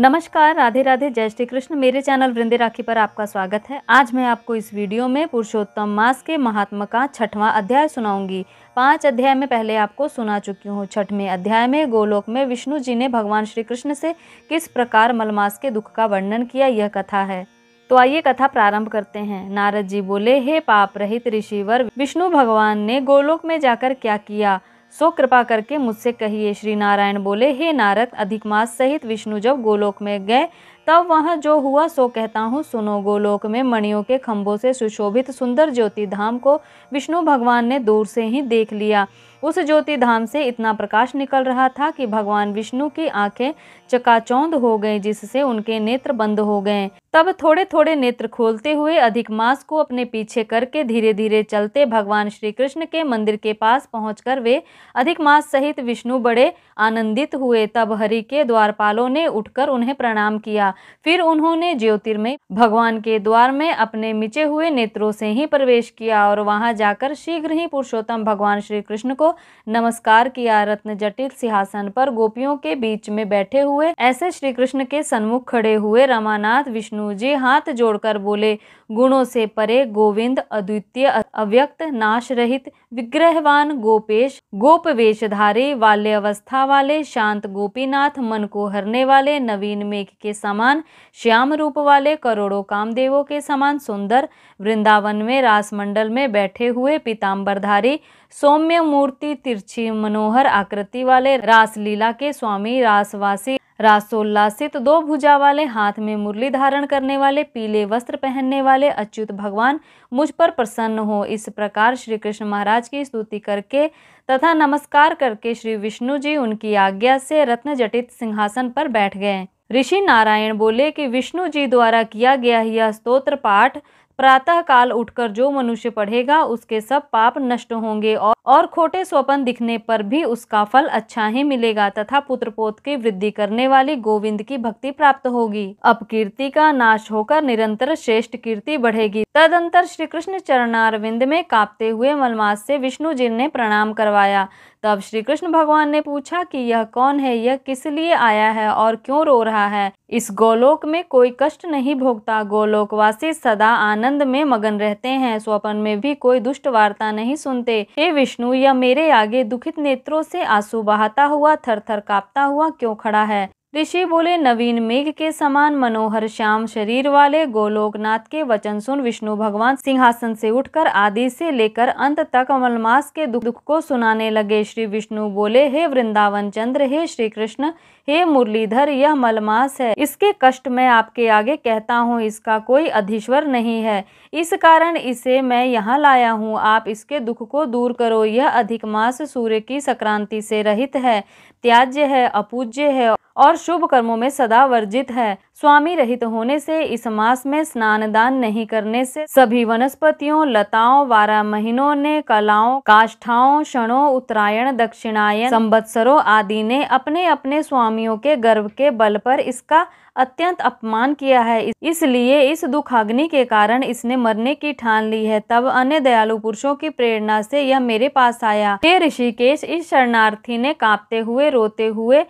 नमस्कार राधे राधे जय श्री कृष्ण मेरे चैनल वृंदे राखी पर आपका स्वागत है आज मैं आपको इस वीडियो में पुरुषोत्तम मास के महात्मा का छठवां अध्याय सुनाऊंगी पांच अध्याय में पहले आपको सुना चुकी हूँ छठवें अध्याय में गोलोक में विष्णु जी ने भगवान श्री कृष्ण से किस प्रकार मलमास के दुख का वर्णन किया यह कथा है तो आइए कथा प्रारंभ करते हैं नारद जी बोले हे पाप रहित ऋषिवर विष्णु भगवान ने गोलोक में जाकर क्या किया सो कृपा करके मुझसे कहिए श्री नारायण बोले हे नारद अधिक मास सहित विष्णु जब गोलोक में गए तब वहाँ जो हुआ सो कहता हूँ सुनो गोलोक में मणियों के खम्भों से सुशोभित सुंदर ज्योति धाम को विष्णु भगवान ने दूर से ही देख लिया उस ज्योति धाम से इतना प्रकाश निकल रहा था कि भगवान विष्णु की आंखें चकाचौंध हो गई जिससे उनके नेत्र बंद हो गए तब थोड़े थोड़े नेत्र खोलते हुए अधिक मास को अपने पीछे करके धीरे धीरे चलते भगवान श्री कृष्ण के मंदिर के पास पहुंचकर वे अधिक मास सहित विष्णु बड़े आनंदित हुए तब हरि के द्वारपालों ने उठकर उन्हें प्रणाम किया फिर उन्होंने ज्योतिर्मय भगवान के द्वार में अपने मिचे हुए नेत्रों से ही प्रवेश किया और वहां जाकर शीघ्र ही पुरुषोत्तम भगवान श्री कृष्ण को नमस्कार किया रत्न जटिल सिंहासन पर गोपियों के बीच में बैठे हुए ऐसे श्री कृष्ण के सन्मुख खड़े हुए रमानाथ विष्णु जी हाथ जोड़कर बोले गुणों से परे गोविंद अद्वितीय अव्यक्त नाश रहित विग्रहवान गोपेश वेशधारी वाल्य अवस्था वाले शांत गोपीनाथ मन को हरने वाले नवीन मेघ के समान श्याम रूप वाले करोड़ों कामदेवों के समान सुंदर वृंदावन में रास मंडल में बैठे हुए पीताम्बरधारी सौम्य मूर्ति तिरछी मनोहर आकृति वाले रासलीला के स्वामी रासवासी रासोल्लासित दो भुजा वाले हाथ में मुरली धारण करने वाले पीले वस्त्र पहनने वाले अच्युत भगवान मुझ पर प्रसन्न हो इस प्रकार श्री कृष्ण महाराज की स्तुति करके तथा नमस्कार करके श्री विष्णु जी उनकी आज्ञा से रत्न जटित सिंहासन पर बैठ गए ऋषि नारायण बोले कि विष्णु जी द्वारा किया गया यह स्तोत्र पाठ काल उठकर जो मनुष्य पढ़ेगा उसके सब पाप नष्ट होंगे और और खोटे स्वपन दिखने पर भी उसका फल अच्छा ही मिलेगा तथा पुत्र पोत की वृद्धि करने वाली गोविंद की भक्ति प्राप्त होगी अब कीर्ति का नाश होकर निरंतर श्रेष्ठ कीर्ति बढ़ेगी तदंतर श्री कृष्ण चरणारविंद में कापते हुए मलमास से विष्णु जी ने प्रणाम करवाया तब श्री कृष्ण भगवान ने पूछा कि यह कौन है यह किस लिए आया है और क्यों रो रहा है इस गोलोक में कोई कष्ट नहीं भोगता गोलोकवासी सदा आनंद में मगन रहते हैं स्वपन में भी कोई दुष्ट वार्ता नहीं सुनते हे विष्णु यह मेरे आगे दुखित नेत्रों से आंसू बहाता हुआ थर थर कापता हुआ क्यों खड़ा है ऋषि बोले नवीन मेघ के समान मनोहर श्याम शरीर वाले गोलोकनाथ के वचन सुन विष्णु भगवान सिंहासन से उठकर आदि से लेकर अंत तक अमलमास के दुख दुख को सुनाने लगे श्री विष्णु बोले हे वृंदावन चंद्र हे श्री कृष्ण हे मुरलीधर यह मलमास है इसके कष्ट मैं आपके आगे कहता हूँ इसका कोई अधीश्वर नहीं है इस कारण इसे मैं यहाँ लाया हूँ आप इसके दुख को दूर करो यह अधिक मास सूर्य की संक्रांति से रहित है त्याज्य है अपूज्य है और शुभ कर्मों में सदा वर्जित है स्वामी रहित होने से इस मास में स्नान दान नहीं करने से सभी वनस्पतियों लताओं वारा महीनों ने कलाओं काष्ठाओं क्षणों उत्तरायण दक्षिणायन संबत्सरों आदि ने अपने अपने स्वामियों के गर्व के बल पर इसका अत्यंत अपमान किया है इसलिए इस दुखाग्नि के कारण इसने मरने की ठान ली है तब अन्य दयालु पुरुषों की प्रेरणा से यह मेरे पास आया हे ऋषिकेश इस शरणार्थी ने कांपते हुए रोते हुए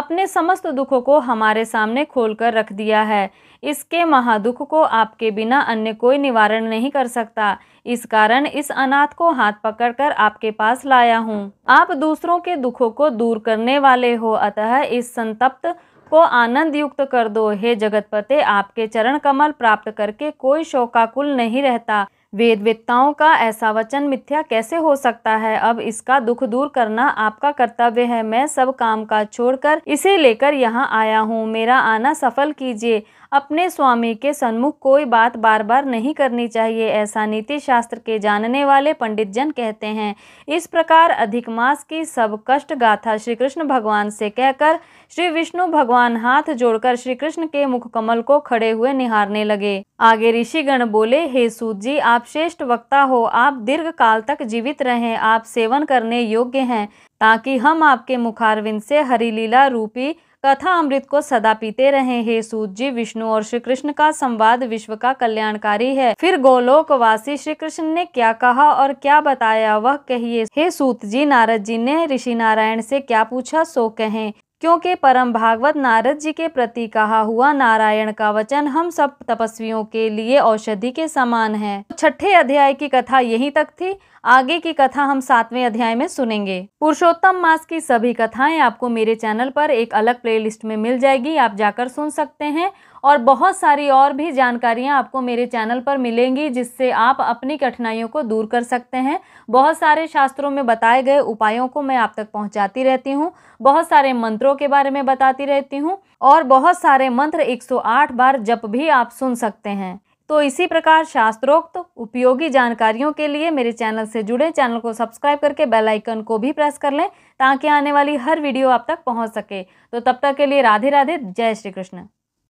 अपने समस्त दुखों को हमारे सामने खोल कर रख दिया है इसके महादुख को आपके बिना अन्य कोई निवारण नहीं कर सकता इस कारण इस अनाथ को हाथ पकड़कर आपके पास लाया हूँ आप दूसरों के दुखों को दूर करने वाले हो अतः इस संतप्त को आनंद युक्त कर दो हे जगतपते आपके चरण कमल प्राप्त करके कोई शोकाकुल नहीं रहता वेद वेदताओं का ऐसा वचन मिथ्या कैसे हो सकता है अब इसका दुख दूर करना आपका कर्तव्य है मैं सब काम काज छोड़कर इसे लेकर यहाँ आया हूँ मेरा आना सफल कीजिए अपने स्वामी के सन्मुख कोई बात बार बार नहीं करनी चाहिए ऐसा नीति शास्त्र के जानने वाले पंडित जन कहते हैं इस प्रकार अधिक मास की सब कष्ट गाथा श्री कृष्ण भगवान से कहकर श्री विष्णु भगवान हाथ जोड़कर श्री कृष्ण के मुख कमल को खड़े हुए निहारने लगे आगे ऋषिगण बोले हे सूत जी आप श्रेष्ठ वक्ता हो आप दीर्घ काल तक जीवित रहे आप सेवन करने योग्य हैं ताकि हम आपके मुखारविंद से हरिलीला रूपी कथा अमृत को सदा पीते रहे हे सूत जी विष्णु और श्री कृष्ण का संवाद विश्व का कल्याणकारी है फिर गोलोकवासी श्री कृष्ण ने क्या कहा और क्या बताया वह कहिए हे सूत जी नारद जी ने ऋषि नारायण से क्या पूछा सो कहें क्योंकि परम भागवत नारद जी के प्रति कहा हुआ नारायण का वचन हम सब तपस्वियों के लिए औषधि के समान है छठे अध्याय की कथा यहीं तक थी आगे की कथा हम सातवें अध्याय में सुनेंगे पुरुषोत्तम मास की सभी कथाएं आपको मेरे चैनल पर एक अलग प्लेलिस्ट में मिल जाएगी आप जाकर सुन सकते हैं और बहुत सारी और भी जानकारियाँ आपको मेरे चैनल पर मिलेंगी जिससे आप अपनी कठिनाइयों को दूर कर सकते हैं बहुत सारे शास्त्रों में बताए गए उपायों को मैं आप तक पहुँचाती रहती हूँ बहुत सारे मंत्रों के बारे में बताती रहती हूँ और बहुत सारे मंत्र 108 बार जप भी आप सुन सकते हैं तो इसी प्रकार शास्त्रोक्त उपयोगी जानकारियों के लिए मेरे चैनल से जुड़े चैनल को सब्सक्राइब करके बेल आइकन को भी प्रेस कर लें ताकि आने वाली हर वीडियो आप तक पहुंच सके तो तब तक के लिए राधे राधे जय श्री कृष्ण